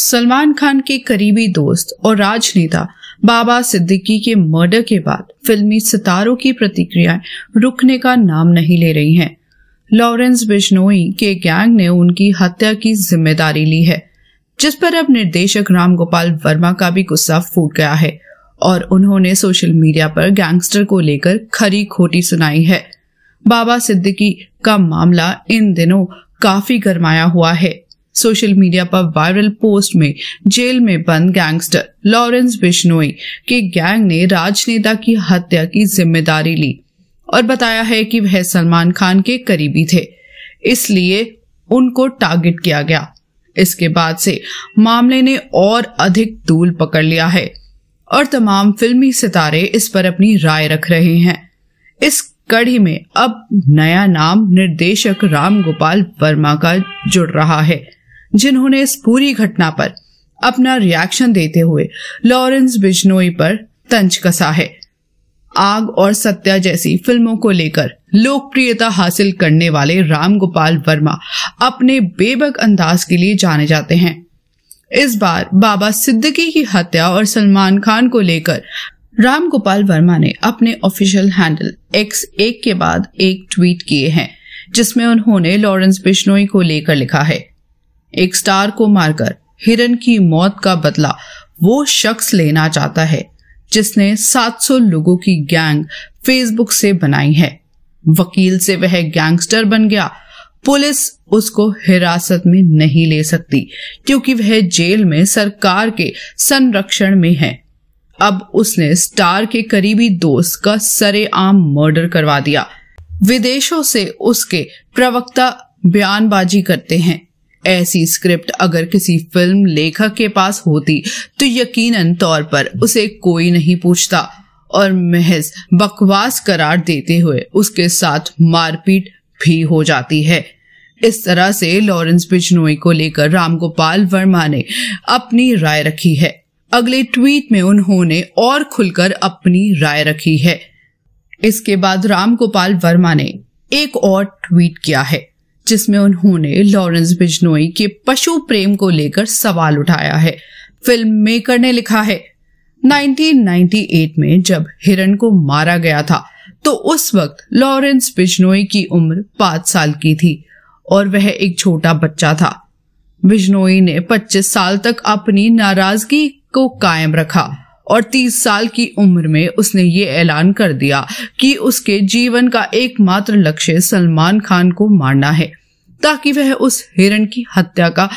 सलमान खान के करीबी दोस्त और राजनेता बाबा सिद्दीकी के मर्डर के बाद फिल्मी सितारों की प्रतिक्रियाएं रुकने का नाम नहीं ले रही हैं। लॉरेंस बिश्नोई के गैंग ने उनकी हत्या की जिम्मेदारी ली है जिस पर अब निर्देशक राम गोपाल वर्मा का भी गुस्सा फूट गया है और उन्होंने सोशल मीडिया पर गैंगस्टर को लेकर खरी खोटी सुनाई है बाबा सिद्दीकी का मामला इन दिनों काफी गरमाया हुआ है सोशल मीडिया पर वायरल पोस्ट में जेल में बंद गैंगस्टर लॉरेंस बिश्नोई के गैंग ने राजनेता की हत्या की जिम्मेदारी ली और बताया है कि वह सलमान खान के करीबी थे इसलिए उनको टारगेट किया गया इसके बाद से मामले ने और अधिक धूल पकड़ लिया है और तमाम फिल्मी सितारे इस पर अपनी राय रख रहे हैं इस कड़ी में अब नया नाम निर्देशक राम गोपाल वर्मा का जुड़ रहा है जिन्होंने इस पूरी घटना पर अपना रिएक्शन देते हुए लॉरेंस बिजनोई पर तंज कसा है आग और सत्या जैसी फिल्मों को लेकर लोकप्रियता हासिल करने वाले राम गोपाल वर्मा अपने बेबक अंदाज के लिए जाने जाते हैं इस बार बाबा सिद्दकी की हत्या और सलमान खान को लेकर राम गोपाल वर्मा ने अपने ऑफिशियल हैंडल एक्स एक के बाद एक ट्वीट किए हैं जिसमें उन्होंने लॉरेंस बिश्नोई को लेकर लिखा है एक स्टार को मारकर हिरन की मौत का बदला वो शख्स लेना चाहता है जिसने 700 लोगों की गैंग फेसबुक से बनाई है वकील से वह गैंगस्टर बन गया पुलिस उसको हिरासत में नहीं ले सकती क्योंकि वह जेल में सरकार के संरक्षण में है अब उसने स्टार के करीबी दोस्त का सरेआम मर्डर करवा दिया विदेशों से उसके प्रवक्ता बयानबाजी करते हैं ऐसी स्क्रिप्ट अगर किसी फिल्म लेखक के पास होती तो यकीनन तौर पर उसे कोई नहीं पूछता और महज बकवास करार देते हुए उसके साथ मारपीट भी हो जाती है इस तरह से लॉरेंस बिजनोई को लेकर रामगोपाल वर्मा ने अपनी राय रखी है अगले ट्वीट में उन्होंने और खुलकर अपनी राय रखी है इसके बाद रामगोपाल वर्मा ने एक और ट्वीट किया है जिसमें उन्होंने लॉरेंस बिजनोई के पशु प्रेम को लेकर सवाल उठाया है फिल्म मेकर ने लिखा है 1998 में जब हिरन को मारा गया था तो उस वक्त लॉरेंस बिजनोई की उम्र पांच साल की थी और वह एक छोटा बच्चा था बिजनोई ने 25 साल तक अपनी नाराजगी को कायम रखा और 30 साल की उम्र में उसने ये ऐलान कर दिया कि उसके जीवन का एकमात्र लक्ष्य सलमान खान को मारना है ताकि वह उस हिरण की हत्या का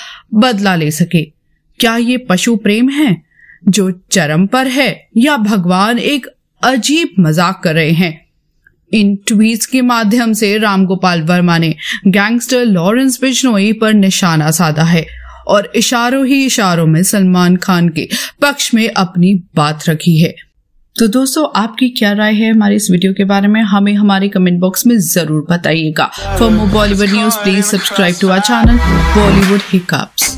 बदला ले सके क्या ये पशु प्रेम है जो चरम पर है या भगवान एक अजीब मजाक कर रहे हैं इन ट्वीट्स के माध्यम से रामगोपाल वर्मा ने गैंगस्टर लॉरेंस बिश्नोई पर निशाना साधा है और इशारों ही इशारों में सलमान खान के पक्ष में अपनी बात रखी है तो दोस्तों आपकी क्या राय है हमारे इस वीडियो के बारे में हमें हमारे कमेंट बॉक्स में ज़रूर बताइएगा for more Bollywood news please subscribe to our channel Bollywood hiccups